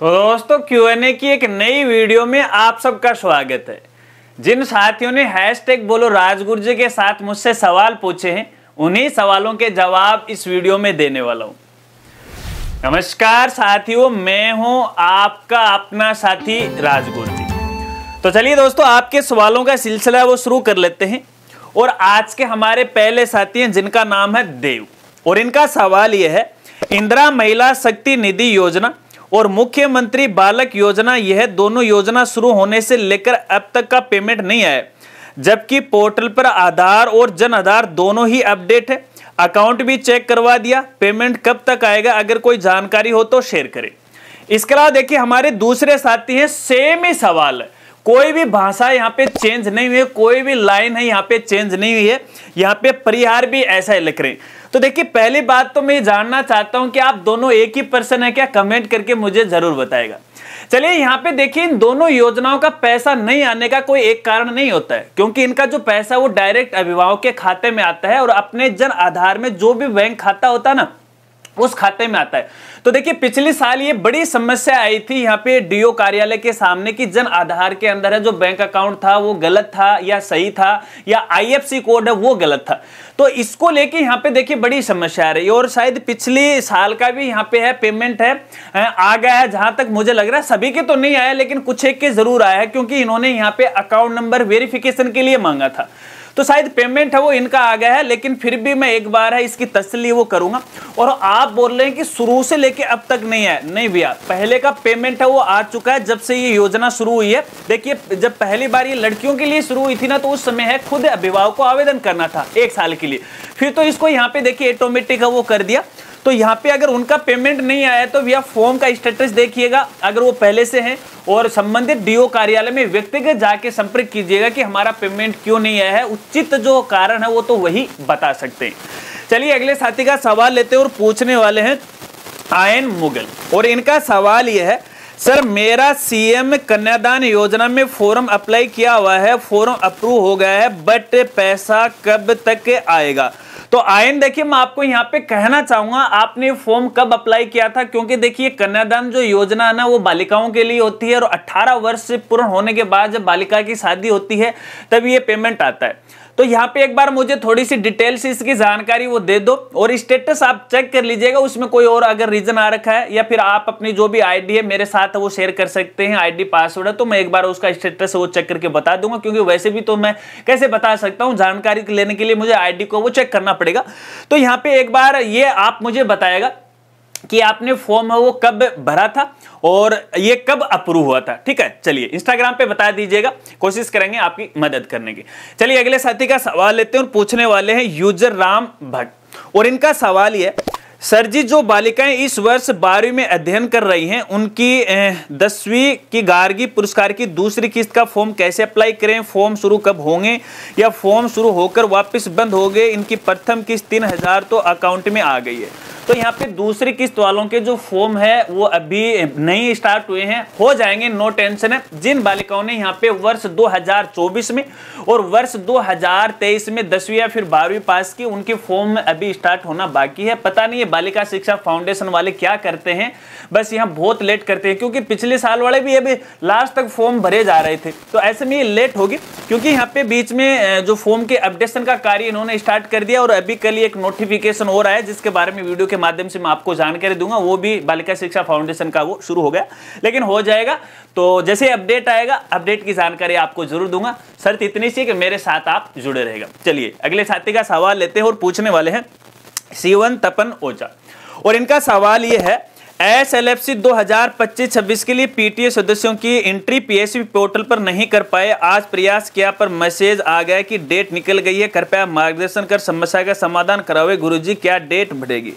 तो दोस्तों Q N A की एक नई वीडियो में आप सबका स्वागत है जिन साथियों ने हैश टैग बोलो जी के साथ मुझसे सवाल पूछे हैं उन्हीं सवालों के जवाब इस वीडियो में देने वाला हूं नमस्कार साथियों मैं हूं आपका अपना साथी जी तो चलिए दोस्तों आपके सवालों का सिलसिला वो शुरू कर लेते हैं और आज के हमारे पहले साथी हैं जिनका नाम है देव और इनका सवाल यह है इंदिरा महिला शक्ति निधि योजना और मुख्यमंत्री बालक योजना यह दोनों योजना शुरू होने से लेकर अब तक का पेमेंट नहीं आया जबकि पोर्टल पर आधार और जन आधार दोनों ही अपडेट है अकाउंट भी चेक करवा दिया पेमेंट कब तक आएगा अगर कोई जानकारी हो तो शेयर करें इसके अलावा देखिए हमारे दूसरे साथी हैं सेम ही सवाल है कोई भी भाषा यहाँ पे चेंज नहीं हुई है कोई भी लाइन है यहाँ पे चेंज नहीं हुई है यहाँ पे परिहार भी ऐसा ही लिख रहे हैं तो देखिए पहली बात तो मैं ये जानना चाहता हूं कि आप दोनों एक ही पर्सन है क्या कमेंट करके मुझे जरूर बताएगा चलिए यहाँ पे देखिए इन दोनों योजनाओं का पैसा नहीं आने का कोई एक कारण नहीं होता है क्योंकि इनका जो पैसा वो डायरेक्ट अभिभावक के खाते में आता है और अपने जन आधार में जो भी बैंक खाता होता है ना उस खाते में आता है तो देखिए पिछले साल ये बड़ी समस्या आई थी यहाँ पे डीओ कार्यालय के सामने की जन आधार के अंदर है जो बैंक अकाउंट था वो गलत था या सही था या आईएफसी कोड है वो गलत था तो इसको लेके यहाँ पे देखिए बड़ी समस्या आ रही है और शायद पिछले साल का भी यहाँ पे है पेमेंट है आ गया है जहां तक मुझे लग रहा है सभी के तो नहीं आया लेकिन कुछ एक के जरूर आया है क्योंकि इन्होंने यहाँ पे अकाउंट नंबर वेरिफिकेशन के लिए मांगा था तो शायद पेमेंट है वो इनका आ गया है लेकिन फिर भी मैं एक बार है इसकी तसली वो करूंगा और आप बोल रहे हैं कि शुरू से लेके अब तक नहीं है नहीं भैया पहले का पेमेंट है वो आ चुका है जब से ये योजना शुरू हुई है देखिए जब पहली बार ये लड़कियों के लिए शुरू हुई थी ना तो उस समय है खुद अभिभावक को आवेदन करना था एक साल के लिए फिर तो इसको यहाँ पे देखिए ऑटोमेटिक है वो कर दिया तो यहाँ पे अगर उनका पेमेंट नहीं आया तो भैया फॉर्म का स्टेटस देखिएगा अगर वो पहले से हैं और संबंधित डीओ कार्यालय में व्यक्तिगत जाके संपर्क कीजिएगा कि हमारा पेमेंट क्यों नहीं आया है उचित जो कारण है वो तो वही बता सकते हैं चलिए अगले साथी का सवाल लेते हैं और पूछने वाले हैं आयन मुगल और इनका सवाल यह है सर मेरा सीएम कन्यादान योजना में फॉर्म अप्लाई किया हुआ है फॉर्म अप्रूव हो गया है बट पैसा कब तक आएगा तो आयन देखिए मैं आपको यहाँ पे कहना चाहूंगा आपने फॉर्म कब अप्लाई किया था क्योंकि देखिए कन्यादान जो योजना है ना वो बालिकाओं के लिए होती है और 18 वर्ष से पूर्ण होने के बाद जब बालिका की शादी होती है तब ये पेमेंट आता है तो यहाँ पे एक बार मुझे थोड़ी सी डिटेल्स इसकी जानकारी वो दे दो और स्टेटस आप चेक कर लीजिएगा उसमें कोई और अगर रीजन आ रखा है या फिर आप अपनी जो भी आईडी है मेरे साथ वो शेयर कर सकते हैं आईडी पासवर्ड है तो मैं एक बार उसका स्टेटस वो चेक करके बता दूंगा क्योंकि वैसे भी तो मैं कैसे बता सकता हूँ जानकारी लेने के लिए मुझे आई को वो चेक करना पड़ेगा तो यहाँ पे एक बार ये आप मुझे बताएगा कि आपने फॉर्म है वो कब भरा था और ये कब अप्रूव हुआ था ठीक है चलिए इंस्टाग्राम पे बता दीजिएगा कोशिश करेंगे आपकी मदद करने की चलिए अगले साथी का सवाल लेते हैं और पूछने वाले हैं यूजर राम भट्ट और इनका सवाल ये सर जी जो बालिकाएं इस वर्ष बारहवीं में अध्ययन कर रही हैं उनकी दसवीं की गार्गी पुरस्कार की दूसरी किस्त का फॉर्म कैसे अप्लाई करें फॉर्म शुरू कब होंगे या फॉर्म शुरू होकर वापस बंद हो गए इनकी प्रथम किस्त तीन हज़ार तो अकाउंट में आ गई है तो यहाँ पे दूसरी किस्त वालों के जो फॉर्म है वो अभी नहीं स्टार्ट हुए हैं हो जाएंगे नो टेंशन है जिन बालिकाओं ने यहाँ पे वर्ष 2024 में और वर्ष 2023 में दसवीं या फिर बारहवीं पास की उनके फॉर्म अभी स्टार्ट होना बाकी है पता नहीं ये बालिका शिक्षा फाउंडेशन वाले क्या करते हैं बस यहाँ बहुत लेट करते हैं क्योंकि पिछले साल वाले भी अभी लास्ट तक फॉर्म भरे जा रहे थे तो ऐसे में ये लेट होगी क्योंकि यहाँ पे बीच में जो फॉर्म के अपडेशन का कार्य इन्होंने स्टार्ट कर दिया और अभी कल एक नोटिफिकेशन हो रहा है जिसके बारे में वीडियो के माध्यम से मैं आपको जानकारी दूंगा वो भी बालिका शिक्षा फाउंडेशन का वो शुरू हो गया लेकिन हो जाएगा तो जैसे अपडेट आएगा अपडेट की जानकारी आपको जरूर दूंगा शर्त इतनी सी कि मेरे साथ आप जुड़े रहेगा चलिए अगले साथी का सवाल लेते हैं और पूछने वाले हैं सीवन तपन ओझा और इनका सवाल ये है एस एल एफ सी दो हजार पच्चीस छब्बीस के लिए पीटीए सदस्यों की एंट्री पीएससी पोर्टल पर नहीं कर पाए आज प्रयास किया पर मैसेज आ गया कि डेट निकल गई है कृपया मार्गदर्शन कर समस्या का समाधान कराओ गुरुजी क्या डेट बढ़ेगी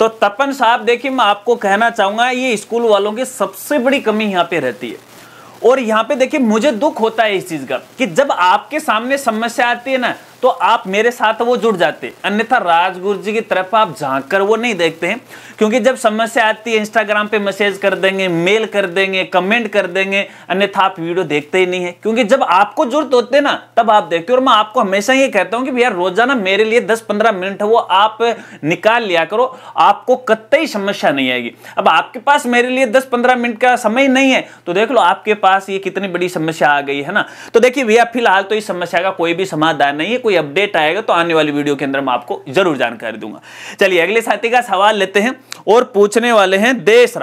तो तपन साहब देखिए मैं आपको कहना चाहूंगा ये स्कूल वालों की सबसे बड़ी कमी यहाँ पे रहती है और यहाँ पे देखिए मुझे दुख होता है इस चीज का कि जब आपके सामने समस्या आती है ना तो आप मेरे साथ वो जुड़ जाते अन्यथा राजगुरु जी की तरफ आप झांक कर वो नहीं देखते हैं क्योंकि जब समस्या आती है इंस्टाग्राम पे मैसेज कर देंगे मेल कर देंगे कमेंट कर देंगे अन्यथा आप वीडियो देखते ही नहीं है क्योंकि जब आपको जरूरत होती है ना तब आप देखते हो और मैं आपको हमेशा ये कहता हूँ कि भैया रोजाना मेरे लिए दस पंद्रह मिनट वो आप निकाल लिया करो आपको कतई समस्या नहीं आएगी अब आपके पास मेरे लिए दस पंद्रह मिनट का समय नहीं है तो देख लो आपके पास ये कितनी बड़ी समस्या आ गई है ना तो देखिए भैया फिलहाल तो इस समस्या का कोई भी समाधान नहीं है कोई अपडेट आएगा तो आने वाली वीडियो के अंदर मैं आपको जरूर जानकारी दूंगा चलिए अगले साथी का सवाल लेते हैं और पूछने वाले हैं देश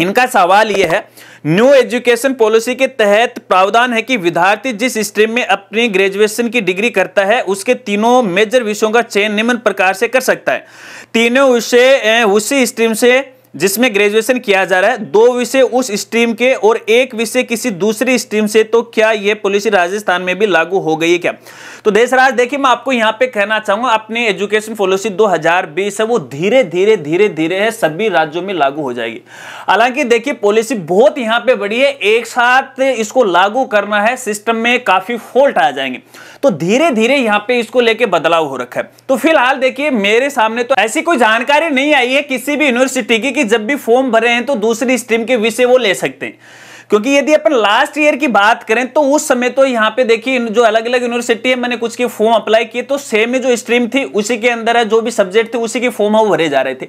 इनका सवाल यह है न्यू एजुकेशन पॉलिसी के तहत प्रावधान है कि विद्यार्थी जिस स्ट्रीम में अपनी ग्रेजुएशन की डिग्री करता है उसके तीनों मेजर विषयों का चयन निम्न प्रकार से कर सकता है तीनों विषय उसी स्ट्रीम से जिसमें ग्रेजुएशन किया जा रहा है दो विषय उस स्ट्रीम के और एक विषय किसी दूसरी स्ट्रीम से तो क्या यह पॉलिसी राजस्थान में भी लागू हो गई है क्या तो देशराज देखिए मैं आपको यहाँ पे कहना चाहूंगा अपनी एजुकेशन पॉलिसी 2020 है वो धीरे धीरे धीरे धीरे है सभी राज्यों में लागू हो जाएगी हालांकि देखिए पॉलिसी बहुत यहाँ पे बड़ी है एक साथ इसको लागू करना है सिस्टम में काफी फॉल्ट आ जाएंगे तो धीरे धीरे यहाँ पे इसको लेके बदलाव हो रखा है तो फिलहाल देखिए मेरे सामने तो ऐसी कोई जानकारी नहीं आई है किसी भी यूनिवर्सिटी की जब भी फॉर्म भरे हैं तो दूसरी स्ट्रीम के विषय वो ले सकते हैं क्योंकि यदि अपन लास्ट ईयर की बात करें तो उस समय तो यहाँ पे देखिए जो अलग अलग यूनिवर्सिटी है मैंने कुछ के फॉर्म अप्लाई किए तो सेम जो स्ट्रीम थी उसी के अंदर है जो भी सब्जेक्ट थे उसी के फॉर्म है वो भरे जा रहे थे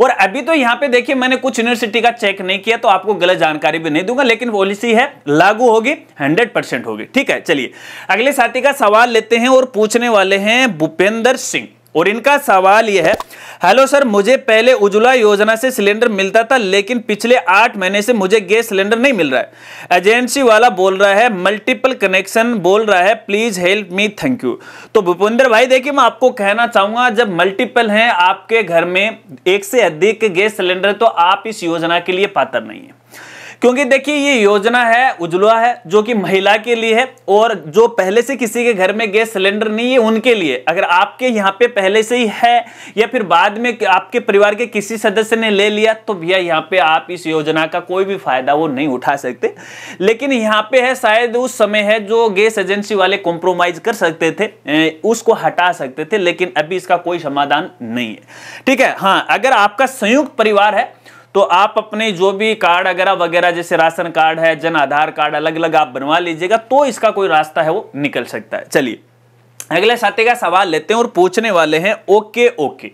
और अभी तो यहाँ पे देखिए मैंने कुछ यूनिवर्सिटी का चेक नहीं किया तो आपको गलत जानकारी भी नहीं दूंगा लेकिन पॉलिसी है लागू होगी हंड्रेड परसेंट होगी ठीक है चलिए अगले साथी का सवाल लेते हैं और पूछने वाले हैं भूपेंद्र सिंह और इनका सवाल यह है हेलो सर मुझे पहले उज्ज्वला योजना से सिलेंडर मिलता था लेकिन पिछले आठ महीने से मुझे गैस सिलेंडर नहीं मिल रहा है एजेंसी वाला बोल रहा है मल्टीपल कनेक्शन बोल रहा है please help me thank you तो भूपेंद्र भाई देखिए मैं आपको कहना चाहूंगा जब मल्टीपल हैं आपके घर में एक से अधिक गैस सिलेंडर तो आप इस योजना के लिए पात्र नहीं है क्योंकि देखिए ये योजना है उज्ज्वला है जो कि महिला के लिए है और जो पहले से किसी के घर में गैस सिलेंडर नहीं है उनके लिए अगर आपके यहाँ पे पहले से ही है या फिर बाद में आपके परिवार के किसी सदस्य ने ले लिया तो भैया यहाँ पे आप इस योजना का कोई भी फायदा वो नहीं उठा सकते लेकिन यहाँ पे है शायद उस समय है जो गैस एजेंसी वाले कॉम्प्रोमाइज कर सकते थे उसको हटा सकते थे लेकिन अभी इसका कोई समाधान नहीं है ठीक है हाँ अगर आपका संयुक्त परिवार है तो आप अपने जो भी कार्ड वगैरह वगैरह जैसे राशन कार्ड है जन आधार कार्ड अलग अलग आप बनवा लीजिएगा तो इसका कोई रास्ता है वो निकल सकता है चलिए अगले साथी का सवाल लेते हैं और पूछने वाले हैं ओके ओके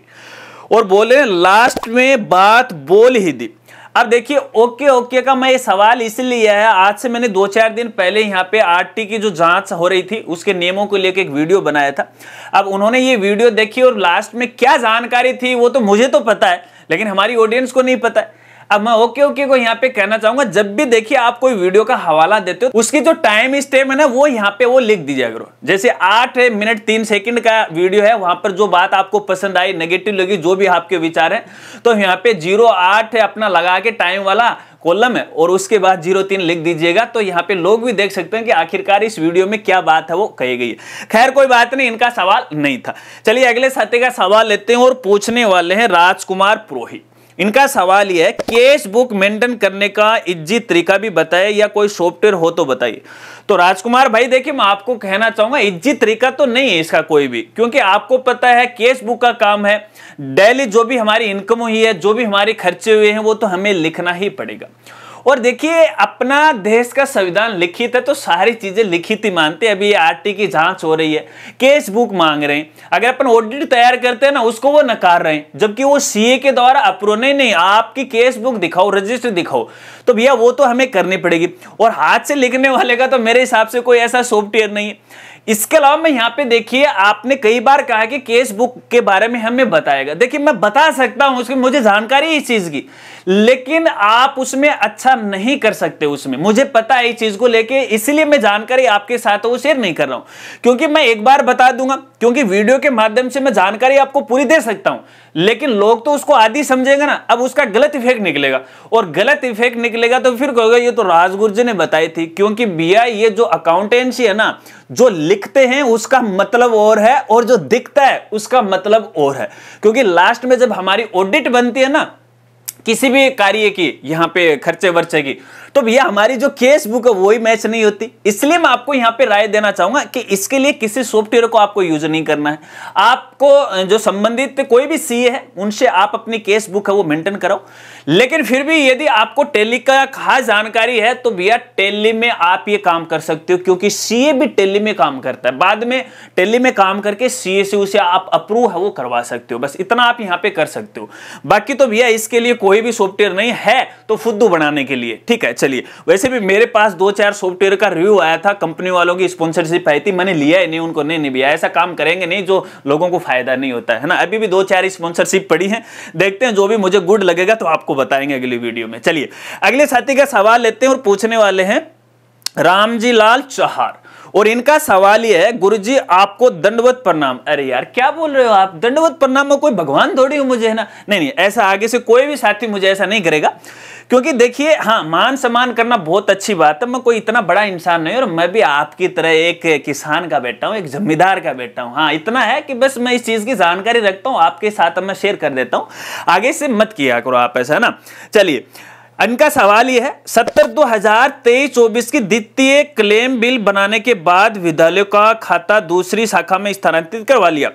और बोले लास्ट में बात बोल ही दी अब देखिए ओके ओके का मैं ये सवाल इसलिए है आज से मैंने दो चार दिन पहले यहाँ पे आरटी की जो जांच हो रही थी उसके नियमों को लेकर एक वीडियो बनाया था अब उन्होंने ये वीडियो देखी और लास्ट में क्या जानकारी थी वो तो मुझे तो पता है लेकिन हमारी ऑडियंस को नहीं पता है अब मैं ओके ओके को यहाँ पे कहना चाहूंगा जब भी देखिए आप कोई वीडियो का हवाला देते हो उसकी जो टाइम स्टेम है ना वो यहाँ पे वो लिख दीजिए करो जैसे आठ मिनट तीन सेकंड का वीडियो है वहां पर जो बात आपको पसंद आई नेगेटिव लगी जो भी आपके विचार है तो यहाँ पे जीरो आठ अपना लगा के टाइम वाला कॉलम है और उसके बाद जीरो तीन लिख दीजिएगा तो यहाँ पे लोग भी देख सकते हैं कि आखिरकार इस वीडियो में क्या बात है वो कही गई है खैर कोई बात नहीं इनका सवाल नहीं था चलिए अगले साथी का सवाल लेते हैं और पूछने वाले हैं राजकुमार पुरोहित इनका सवाल यह है कैश बुक मेंटेन करने का इज्जी तरीका भी बताए या कोई सॉफ्टवेयर हो तो बताइए तो राजकुमार भाई देखिए मैं आपको कहना चाहूंगा इज्जी तरीका तो नहीं है इसका कोई भी क्योंकि आपको पता है कैश बुक का काम है डेली जो भी हमारी इनकम हुई है जो भी हमारे खर्चे हुए हैं वो तो हमें लिखना ही पड़ेगा और देखिए अपना देश का संविधान लिखित है तो सारी चीजें लिखित ही मानते हैं अभी आरटी की जांच हो रही है केस बुक मांग रहे हैं अगर अपन ऑडिट तैयार करते हैं ना उसको वो नकार रहे हैं जबकि वो सीए के द्वारा अप्रूव नहीं नहीं आपकी केस बुक दिखाओ रजिस्टर दिखाओ तो भैया वो तो हमें करनी पड़ेगी और हाथ से लिखने वाले का तो मेरे हिसाब से कोई ऐसा सॉफ्टवेयर नहीं है इसके अलावा मैं यहाँ पे देखिए आपने कई बार कहा कि केस बुक के बारे में हमें बताएगा देखिए मैं बता सकता हूं उसकी मुझे जानकारी इस चीज की लेकिन आप उसमें अच्छा नहीं कर सकते उसमें मुझे पता है इस चीज को लेके इसलिए मैं जानकारी आपके साथ वो शेयर नहीं कर रहा हूं क्योंकि मैं एक बार बता दूंगा क्योंकि वीडियो के माध्यम से मैं जानकारी आपको पूरी दे सकता हूं लेकिन लोग तो उसको आदि समझेंगे ना अब उसका गलत इफेक्ट निकलेगा और गलत इफेक्ट निकलेगा तो फिर कहोगे ये तो राजगुर्ज ने बताई थी क्योंकि बिया ये जो अकाउंटेंसी है ना जो लिखते हैं उसका मतलब और है और जो दिखता है उसका मतलब और है क्योंकि लास्ट में जब हमारी ऑडिट बनती है ना किसी भी कार्य की यहाँ पे खर्चे वर्चे की तो भैया हमारी जो केस बुक है वही मैच नहीं होती इसलिए मैं आपको यहाँ पे राय देना चाहूंगा कि इसके लिए किसी सॉफ्टवेयर को आपको यूज नहीं करना है आपको जो संबंधित कोई भी सीए है उनसे आप अपनी केस बुक है वो मेंटेन कराओ लेकिन फिर भी यदि आपको टेली का खास जानकारी है तो भैया टेली में आप ये काम कर सकते हो क्योंकि सीए भी टेली में काम करता है बाद में टेली में काम करके सीए से उसे आप अप्रूव है वो करवा सकते हो बस इतना आप यहाँ पे कर सकते हो बाकी तो भैया इसके लिए कोई भी सॉफ्टवेयर नहीं है तो फुद्दू बनाने के लिए ठीक है चलिए वैसे भी मेरे पास दो चार सॉफ्टवेयर का रिव्यू आया था कंपनी वालों की स्पॉन्सरशिप आई थी मैंने लिया ही नहीं उनको नहीं नहीं भैया ऐसा काम करेंगे नहीं जो लोगों को फायदा नहीं होता है ना अभी भी दो चार स्पॉन्सरशिप पड़ी है देखते हैं जो भी मुझे गुड लगेगा तो आपको बताएंगे अगली वीडियो में चलिए अगले साथी का सवाल लेते हैं और पूछने वाले हैं रामजी लाल चौहान और इनका सवाल यह है गुरुजी आपको दंडवत प्रणाम अरे यार क्या बोल रहे हो आप दंडवत प्रणाम में कोई भगवान थोड़ी हो मुझे है ना नहीं नहीं ऐसा आगे से कोई भी साथी मुझे ऐसा नहीं करेगा क्योंकि देखिए हाँ मान सम्मान करना बहुत अच्छी बात है मैं कोई इतना बड़ा इंसान नहीं और मैं भी आपकी तरह एक किसान का बेटा हूँ एक जमींदार का बेटा हूँ हाँ इतना है कि बस मैं इस चीज़ की जानकारी रखता हूँ आपके साथ मैं शेयर कर देता हूँ आगे से मत किया करो आप ऐसा है ना चलिए इनका सवाल यह है सत्तर दो हजार तेईस चौबीस की द्वितीय क्लेम बिल बनाने के बाद विद्यालयों का खाता दूसरी शाखा में स्थानांतरित करवा लिया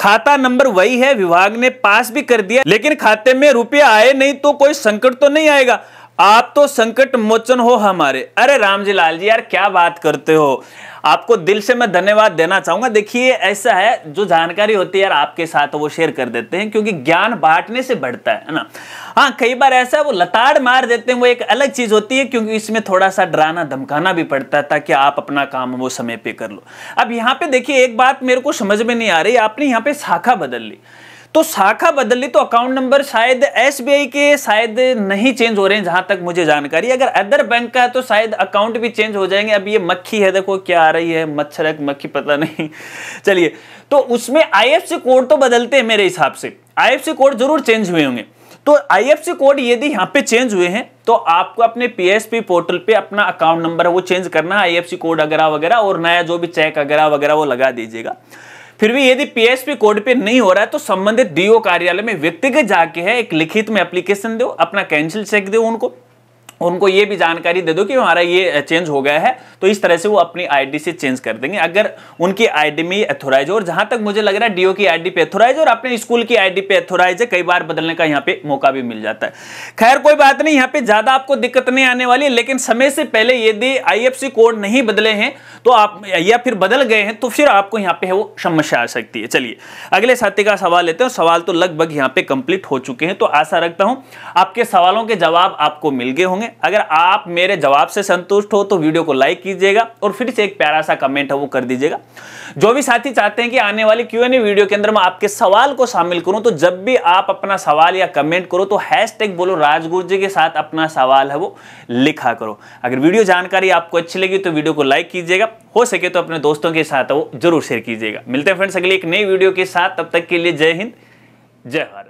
खाता नंबर वही है विभाग ने पास भी कर दिया लेकिन खाते में रुपया आए नहीं तो कोई संकट तो नहीं आएगा आप तो संकट मोचन हो हमारे अरे राम जी लाल जी यार क्या बात करते हो आपको दिल से मैं धन्यवाद देना चाहूंगा देखिए ऐसा है जो जानकारी होती है यार आपके साथ वो शेयर कर देते हैं क्योंकि ज्ञान बांटने से बढ़ता है ना हाँ कई बार ऐसा है वो लताड़ मार देते हैं वो एक अलग चीज होती है क्योंकि इसमें थोड़ा सा डराना धमकाना भी पड़ता है ताकि आप अपना काम वो समय पर कर लो अब यहाँ पे देखिए एक बात मेरे को समझ में नहीं आ रही आपने यहाँ पे शाखा बदल ली तो शाखा बदल ली तो अकाउंट नंबर शायद एसबीआई के शायद नहीं चेंज हो रहे हैं जहां तक मुझे जानकारी अगर अदर बैंक का है तो शायद अकाउंट भी चेंज हो जाएंगे अब ये मक्खी है देखो क्या आ रही है मच्छर है मक्खी पता नहीं चलिए तो उसमें आईएफसी कोड तो बदलते हैं मेरे हिसाब से आईएफसी कोड जरूर चेंज हुए होंगे तो आईएफसी कोड यदि यहाँ पे चेंज हुए हैं तो आपको अपने पीएसपी पोर्टल पे अपना अकाउंट नंबर है वो चेंज करना है आईएफसी कोड वगैरह वगैरह और नया जो भी चेक वगैरह वगैरह वो लगा दीजिएगा फिर भी यदि पीएसपी कोड पे नहीं हो रहा है तो संबंधित डीओ कार्यालय में व्यक्तिगत जाके है एक लिखित में एप्लीकेशन दो अपना कैंसिल चेक दो उनको उनको ये भी जानकारी दे दो कि हमारा ये चेंज हो गया है तो इस तरह से वो अपनी आईडी से चेंज कर देंगे अगर उनकी आईडी में एथोराइज और जहां तक मुझे लग रहा है डीओ की आईडी पे एथोराइज और अपने स्कूल की आईडी पे एथोराइज है कई बार बदलने का यहाँ पे मौका भी मिल जाता है खैर कोई बात नहीं यहाँ पे ज्यादा आपको दिक्कत नहीं आने वाली लेकिन समय से पहले यदि आई कोड नहीं बदले हैं तो आप या फिर बदल गए हैं तो फिर आपको यहाँ पे वो समस्या आ सकती है चलिए अगले साथी का सवाल लेते हैं सवाल तो लगभग यहाँ पे कंप्लीट हो चुके हैं तो आशा रखता हूँ आपके सवालों के जवाब आपको मिल गए होंगे हैं अगर आप मेरे जवाब से संतुष्ट हो तो वीडियो को लाइक कीजिएगा और फिर से एक प्यारा सा कमेंट है वो कर दीजिएगा जो भी साथी चाहते हैं कि आने वाली क्यू एन वीडियो के अंदर मैं आपके सवाल को शामिल करूं तो जब भी आप अपना सवाल या कमेंट करो तो हैश बोलो राजगुरु जी के साथ अपना सवाल है वो लिखा करो अगर वीडियो जानकारी आपको अच्छी लगी तो वीडियो को लाइक कीजिएगा हो सके तो अपने दोस्तों के साथ वो जरूर शेयर कीजिएगा मिलते हैं फ्रेंड्स अगले एक नई वीडियो के साथ तब तक के लिए जय हिंद जय भारत